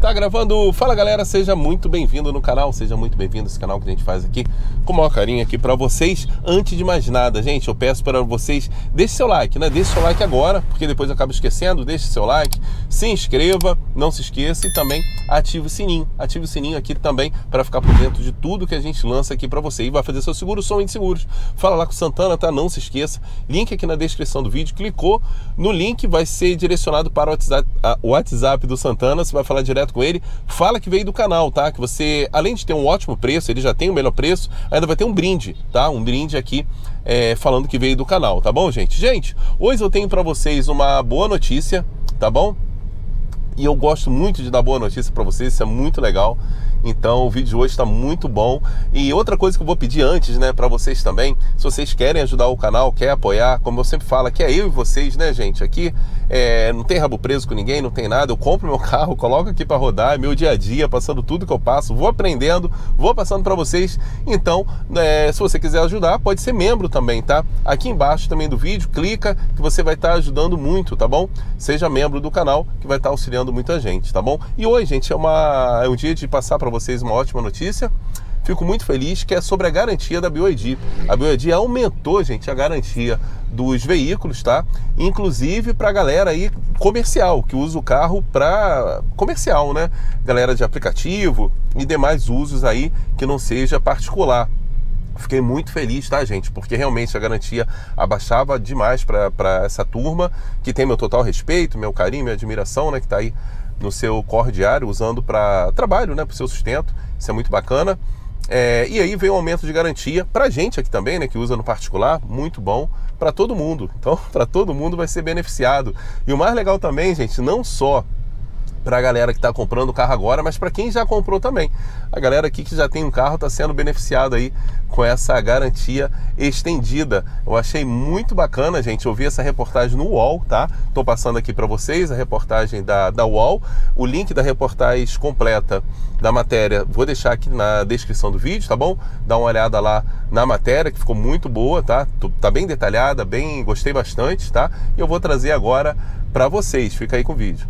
Tá gravando? Fala galera, seja muito bem-vindo no canal, seja muito bem-vindo esse canal que a gente faz aqui com o maior carinho aqui para vocês. Antes de mais nada, gente, eu peço para vocês, deixe seu like, né? Deixe seu like agora, porque depois eu acabo esquecendo, deixe seu like, se inscreva, não se esqueça e também ative o sininho. Ative o sininho aqui também para ficar por dentro de tudo que a gente lança aqui para você. E vai fazer seu seguro, som de seguros. Fala lá com o Santana, tá? Não se esqueça. Link aqui na descrição do vídeo. Clicou no link, vai ser direcionado para o WhatsApp, o WhatsApp do Santana. Você vai falar direto com ele. Fala que veio do canal, tá? Que você, além de ter um ótimo preço, ele já tem o melhor preço, ainda vai ter um brinde, tá? Um brinde aqui é, falando que veio do canal, tá bom, gente? Gente, hoje eu tenho para vocês uma boa notícia, tá bom? E eu gosto muito de dar boa notícia para vocês, isso é muito legal. Então o vídeo de hoje está muito bom. E outra coisa que eu vou pedir antes, né, para vocês também, se vocês querem ajudar o canal, quer apoiar, como eu sempre falo, que é eu e vocês, né, gente? Aqui é, não tem rabo preso com ninguém, não tem nada. Eu compro meu carro, coloco aqui para rodar, é meu dia a dia, passando tudo que eu passo, vou aprendendo, vou passando para vocês. Então, é, se você quiser ajudar, pode ser membro também, tá? Aqui embaixo também do vídeo, clica que você vai estar tá ajudando muito, tá bom? Seja membro do canal que vai estar tá auxiliando muita gente, tá bom? E hoje, gente, é, uma, é um dia de passar para para vocês uma ótima notícia. Fico muito feliz que é sobre a garantia da BioID. A BioID aumentou, gente, a garantia dos veículos, tá? Inclusive para a galera aí comercial, que usa o carro para comercial, né? Galera de aplicativo e demais usos aí que não seja particular. Fiquei muito feliz, tá, gente? Porque realmente a garantia abaixava demais para essa turma, que tem meu total respeito, meu carinho, minha admiração, né? Que tá aí no seu core diário, usando para trabalho, né, para o seu sustento. Isso é muito bacana. É, e aí vem o um aumento de garantia para a gente aqui também, né, que usa no particular, muito bom para todo mundo. Então, para todo mundo vai ser beneficiado. E o mais legal também, gente, não só para a galera que está comprando o carro agora, mas para quem já comprou também. A galera aqui que já tem um carro está sendo beneficiada aí com essa garantia estendida. Eu achei muito bacana, gente. Ouvi essa reportagem no UOL, tá? Tô passando aqui para vocês a reportagem da, da UOL. O link da reportagem completa da matéria vou deixar aqui na descrição do vídeo, tá bom? Dá uma olhada lá na matéria que ficou muito boa, tá? Tá bem detalhada, bem, gostei bastante, tá? E eu vou trazer agora para vocês. Fica aí com o vídeo.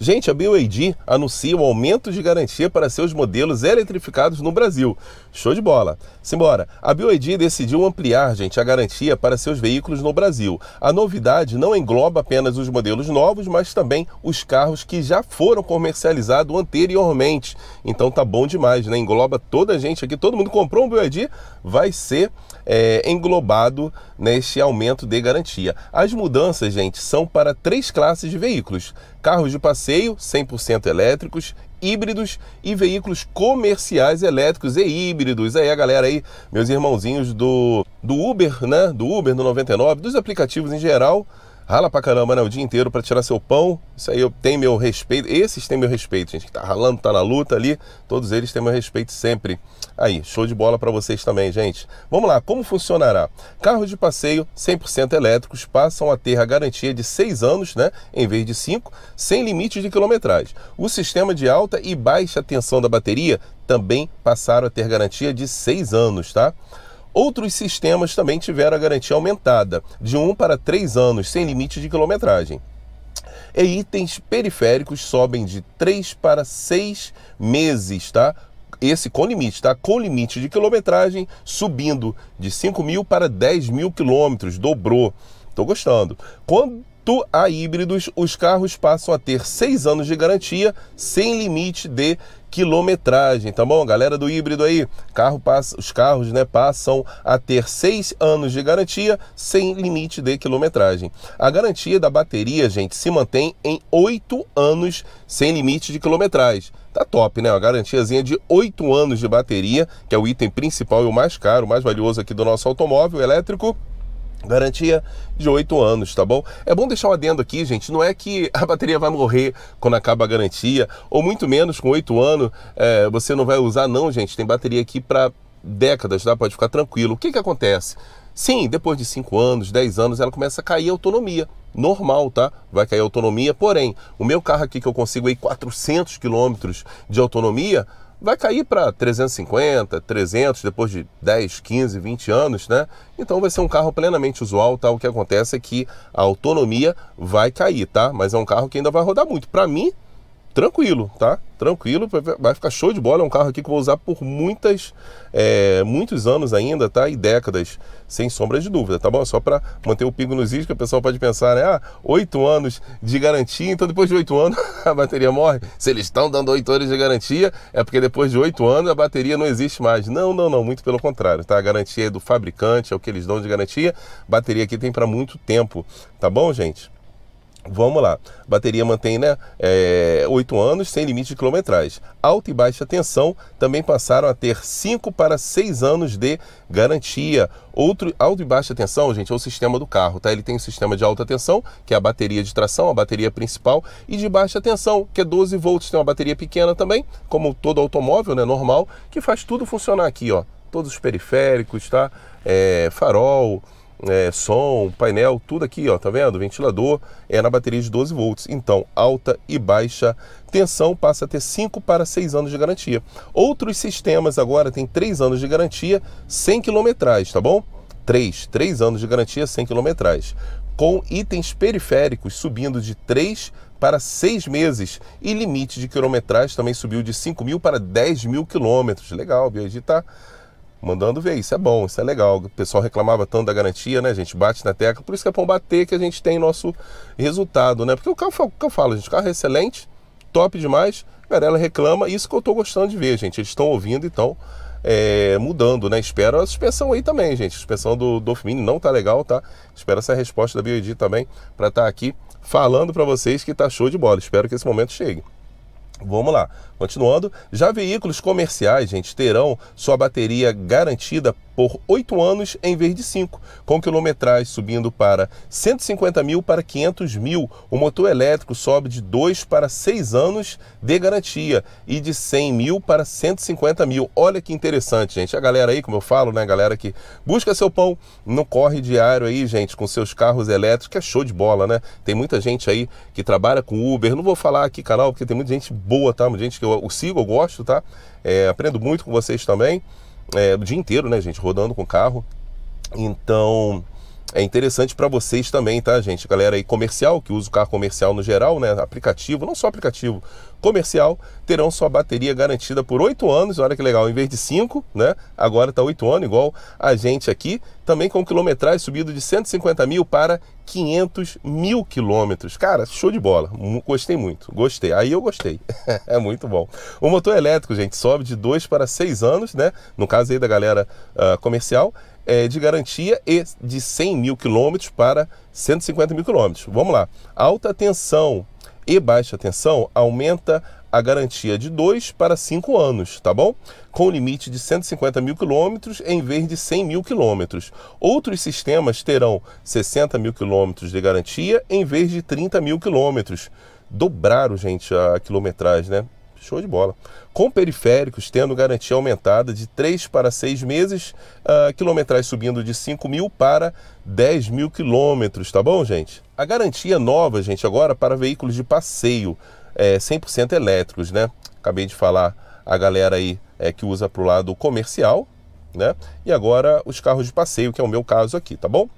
Gente, a BYD anuncia o um aumento de garantia para seus modelos eletrificados no Brasil. Show de bola. Simbora. A BYD decidiu ampliar, gente, a garantia para seus veículos no Brasil. A novidade não engloba apenas os modelos novos, mas também os carros que já foram comercializados anteriormente. Então tá bom demais, né? Engloba toda a gente aqui, todo mundo comprou um BYD, vai ser é, englobado neste aumento de garantia. As mudanças, gente, são para três classes de veículos: carros de passeio 100% elétricos, híbridos e veículos comerciais elétricos e híbridos. Aí a galera aí, meus irmãozinhos do, do Uber, né? Do Uber no 99, dos aplicativos em geral, Rala pra caramba, né? O dia inteiro para tirar seu pão. Isso aí eu tenho meu respeito. Esses têm meu respeito, gente. Que tá ralando, tá na luta ali. Todos eles têm meu respeito sempre. Aí, show de bola para vocês também, gente. Vamos lá, como funcionará? Carros de passeio 100% elétricos passam a ter a garantia de 6 anos, né? Em vez de 5, sem limite de quilometragem. O sistema de alta e baixa tensão da bateria também passaram a ter garantia de 6 anos, tá? Outros sistemas também tiveram a garantia aumentada, de 1 um para 3 anos, sem limite de quilometragem e itens periféricos sobem de 3 para 6 meses, tá? Esse com limite, tá? Com limite de quilometragem, subindo de 5 mil para 10 mil quilômetros, dobrou. Tô gostando. Quanto a híbridos, os carros passam a ter 6 anos de garantia, sem limite de quilometragem quilometragem, tá bom? Galera do híbrido aí, carro passa, os carros né, passam a ter seis anos de garantia sem limite de quilometragem. A garantia da bateria, gente, se mantém em oito anos sem limite de quilometragem. Tá top, né? a garantiazinha de oito anos de bateria, que é o item principal e o mais caro, o mais valioso aqui do nosso automóvel elétrico. Garantia de 8 anos, tá bom? É bom deixar um adendo aqui, gente. Não é que a bateria vai morrer quando acaba a garantia, ou muito menos com 8 anos é, você não vai usar, não, gente. Tem bateria aqui para décadas, tá? Pode ficar tranquilo. O que, que acontece? Sim, depois de 5 anos, 10 anos, ela começa a cair a autonomia. Normal, tá? Vai cair a autonomia. Porém, o meu carro aqui que eu consigo aí 400 quilômetros de autonomia, vai cair para 350, 300 depois de 10, 15, 20 anos, né? Então vai ser um carro plenamente usual, tá? O que acontece é que a autonomia vai cair, tá? Mas é um carro que ainda vai rodar muito. Para mim, tranquilo, tá? Tranquilo, vai ficar show de bola. É um carro aqui que eu vou usar por muitas, é, muitos anos ainda, tá? E décadas, sem sombra de dúvida, tá bom? Só para manter o pingo nos is, que o pessoal pode pensar, né? Ah, oito anos de garantia, então depois de oito anos a bateria morre. Se eles estão dando oito anos de garantia, é porque depois de oito anos a bateria não existe mais. Não, não, não, muito pelo contrário, tá? A garantia é do fabricante, é o que eles dão de garantia. Bateria aqui tem para muito tempo, tá bom, gente? Vamos lá. Bateria mantém né, é, 8 anos sem limite de quilometragem. Alta e baixa tensão também passaram a ter 5 para 6 anos de garantia. Outro alta e baixa tensão, gente, é o sistema do carro, tá? Ele tem um sistema de alta tensão, que é a bateria de tração, a bateria principal, e de baixa tensão, que é 12 volts, tem uma bateria pequena também, como todo automóvel, né, normal, que faz tudo funcionar aqui, ó. Todos os periféricos, tá? É, farol, é, som, painel, tudo aqui, ó, tá vendo? Ventilador é na bateria de 12 volts. Então, alta e baixa tensão passa a ter 5 para 6 anos de garantia. Outros sistemas agora têm 3 anos de garantia, 100 quilometragem, tá bom? 3, 3 anos de garantia, 100 quilometragem. Com itens periféricos subindo de 3 para 6 meses e limite de quilometragem também subiu de 5 mil para 10 mil quilômetros. Legal, o BioID tá mandando ver, isso é bom, isso é legal. O pessoal reclamava tanto da garantia, né, gente? Bate na tecla, por isso que é bom bater que a gente tem nosso resultado, né? Porque o carro, o que eu falo, gente, o carro é excelente, top demais, a galera reclama, isso que eu tô gostando de ver, gente. Eles estão ouvindo, então, é, mudando, né? Espero a suspensão aí também, gente. A suspensão do Mini não tá legal, tá? Espero essa resposta da BioEd também para estar tá aqui falando para vocês que tá show de bola. Espero que esse momento chegue. Vamos lá, continuando. Já veículos comerciais, gente, terão sua bateria garantida por 8 anos em vez de 5, com quilometragem subindo para 150 mil para 500 mil. O motor elétrico sobe de 2 para 6 anos de garantia e de 100 mil para 150 mil. Olha que interessante, gente. A galera aí, como eu falo, né, galera que busca seu pão no corre diário aí, gente, com seus carros elétricos, é show de bola, né? Tem muita gente aí que trabalha com Uber. Não vou falar aqui canal, porque tem muita gente boa, tá? Gente que eu, eu sigo, eu gosto, tá? É, aprendo muito com vocês também. É, o dia inteiro, né, gente? Rodando com o carro. Então, é interessante para vocês também, tá, gente? Galera aí comercial, que usa o carro comercial no geral, né? Aplicativo, não só aplicativo, comercial terão sua bateria garantida por 8 anos. Olha que legal, em vez de 5, né? Agora está 8 anos, igual a gente aqui. Também com quilometragem subido de 150 mil para 500 mil quilômetros. Cara, show de bola. Gostei muito. Gostei. Aí eu gostei. é muito bom. O motor elétrico, gente, sobe de 2 para 6 anos, né? No caso aí da galera uh, comercial, é, de garantia e de 100 mil quilômetros para 150 mil quilômetros. Vamos lá. Alta tensão e baixa tensão aumenta a garantia de 2 para 5 anos, tá bom? Com limite de 150 mil quilômetros em vez de 100 mil quilômetros. Outros sistemas terão 60 mil quilômetros de garantia em vez de 30 mil quilômetros. Dobraram, gente, a quilometragem, né? Show de bola. Com periféricos, tendo garantia aumentada de 3 para 6 meses, uh, quilometragem subindo de 5 mil para 10 mil quilômetros, tá bom, gente? A garantia nova, gente, agora para veículos de passeio é, 100% elétricos, né? Acabei de falar a galera aí é, que usa para o lado comercial, né? E agora os carros de passeio, que é o meu caso aqui, tá bom?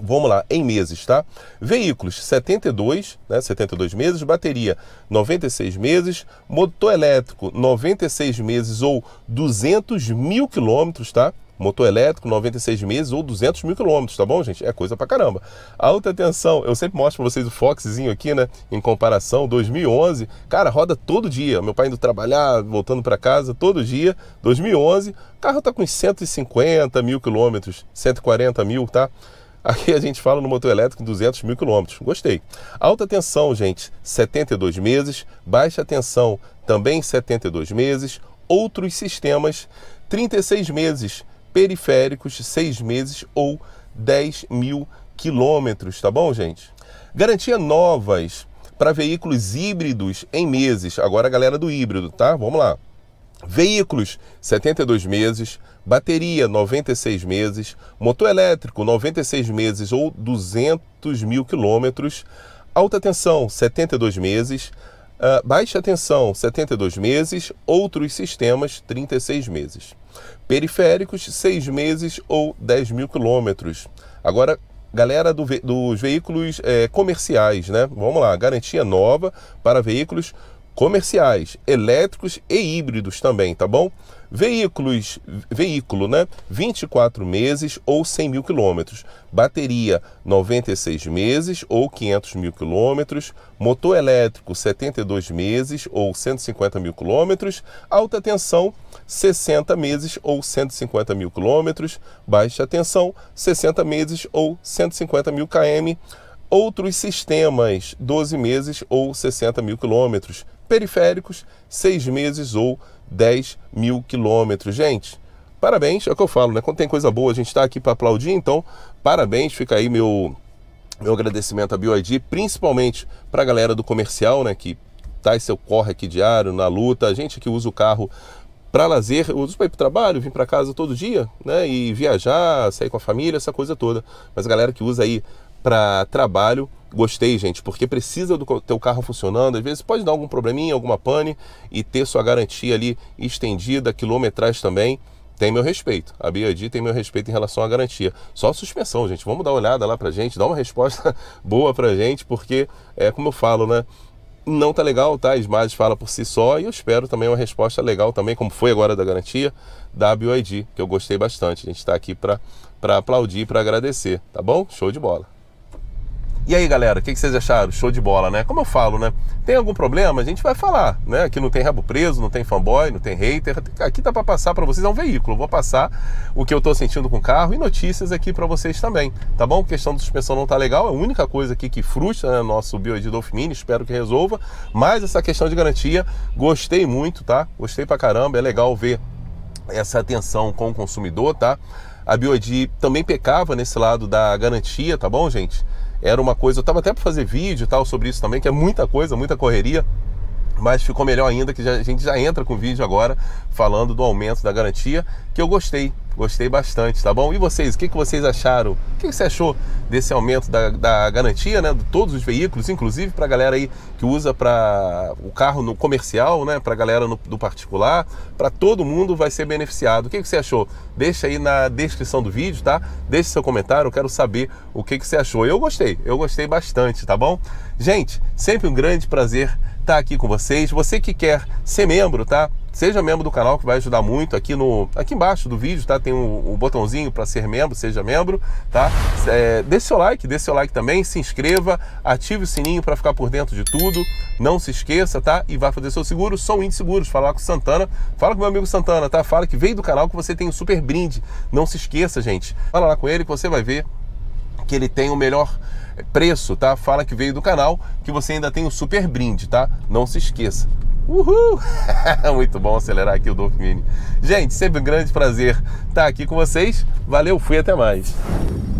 Vamos lá, em meses, tá? Veículos 72, né? 72 meses, bateria 96 meses, motor elétrico 96 meses ou 200 mil quilômetros, tá? Motor elétrico, 96 meses ou 200 mil quilômetros, tá bom, gente? É coisa pra caramba. Alta tensão, eu sempre mostro pra vocês o Foxzinho aqui, né? Em comparação, 2011, cara, roda todo dia. Meu pai indo trabalhar, voltando para casa, todo dia. 2011, o carro tá com 150 mil quilômetros, 140 mil, tá? Aqui a gente fala no motor elétrico 200 mil quilômetros. Gostei. Alta tensão, gente, 72 meses. Baixa tensão, também 72 meses. Outros sistemas, 36 meses. Periféricos, 6 meses ou 10 mil quilômetros, tá bom, gente? Garantia novas para veículos híbridos em meses. Agora a galera do híbrido, tá? Vamos lá. Veículos, 72 meses, bateria, 96 meses, motor elétrico, 96 meses ou 200 mil quilômetros, alta tensão, 72 meses, uh, baixa tensão, 72 meses, outros sistemas, 36 meses. Periféricos, 6 meses ou 10 mil quilômetros. Agora, galera do, dos veículos é, comerciais, né? Vamos lá, garantia nova para veículos comerciais comerciais, elétricos e híbridos também, tá bom? Veículos, veículo, né? 24 meses ou 100 mil quilômetros. Bateria, 96 meses ou 500 mil quilômetros. Motor elétrico, 72 meses ou 150 mil quilômetros. Alta tensão, 60 meses ou 150 mil quilômetros. Baixa tensão, 60 meses ou 150 mil km. Outros sistemas, 12 meses ou 60 mil quilômetros periféricos, seis meses ou 10 mil quilômetros. Gente, parabéns, é o que eu falo, né? Quando tem coisa boa, a gente está aqui para aplaudir, então parabéns, fica aí meu, meu agradecimento à BioID, principalmente para a galera do comercial, né? Que tá seu corre aqui diário, na luta, a gente que usa o carro para lazer, eu uso para ir para o trabalho, vir para casa todo dia, né? E viajar, sair com a família, essa coisa toda. Mas a galera que usa aí para trabalho. Gostei, gente, porque precisa do teu carro funcionando. Às vezes pode dar algum probleminha, alguma pane e ter sua garantia ali estendida, quilometragem também tem meu respeito. A BioD tem meu respeito em relação à garantia. Só suspensão, gente. Vamos dar uma olhada lá pra gente, dar uma resposta boa pra gente, porque é como eu falo, né? Não tá legal, tá? As fala por si só e eu espero também uma resposta legal também, como foi agora da garantia da BioID, que eu gostei bastante. A gente está aqui para aplaudir, para agradecer, tá bom? Show de bola. E aí, galera, o que, vocês acharam? Show de bola, né? Como eu falo, né? Tem algum problema? A gente vai falar, né? Aqui não tem rabo preso, não tem fanboy, não tem hater. Aqui tá para passar para vocês, é um veículo. vou passar o que eu estou sentindo com o carro e notícias aqui para vocês também, tá bom? questão da suspensão não tá legal, é a única coisa aqui que frustra né? nosso Bioid Mini, espero que resolva. Mas essa questão de garantia, gostei muito, tá? Gostei pra caramba, é legal ver essa atenção com o consumidor, tá? A bioid também pecava nesse lado da garantia, tá bom, gente? era uma coisa, eu estava até para fazer vídeo e tal sobre isso também, que é muita coisa, muita correria, mas ficou melhor ainda que já, a gente já entra com vídeo agora falando do aumento da garantia que eu gostei. Gostei bastante, tá bom? E vocês, o que, que vocês acharam? O que, que você achou desse aumento da, da, garantia, né? De todos os veículos, inclusive para a galera aí que usa para o carro no comercial, né? Para a galera no, do particular, para todo mundo vai ser beneficiado. O que, que você achou? Deixa aí na descrição do vídeo, tá? Deixe seu comentário, eu quero saber o que, que você achou. Eu gostei, eu gostei bastante, tá bom? Gente, sempre um grande prazer estar tá aqui com vocês. Você que quer ser membro, tá? Seja membro do canal que vai ajudar muito aqui no aqui embaixo do vídeo, tá? Tem o um, um botãozinho para ser membro, seja membro, tá? É, deixe seu like, deixe seu like também, se inscreva, ative o sininho para ficar por dentro de tudo. Não se esqueça, tá? E vai fazer seu seguro, sou índice seguros, falar com Santana, fala com meu amigo Santana, tá? Fala que veio do canal que você tem um super brinde. Não se esqueça, gente. Fala lá com ele que você vai ver que ele tem o melhor preço, tá? Fala que veio do canal, que você ainda tem um super brinde, tá? Não se esqueça. Uhul! Muito bom acelerar aqui o Dolph Mini. Gente, sempre um grande prazer estar aqui com vocês. Valeu, fui até mais.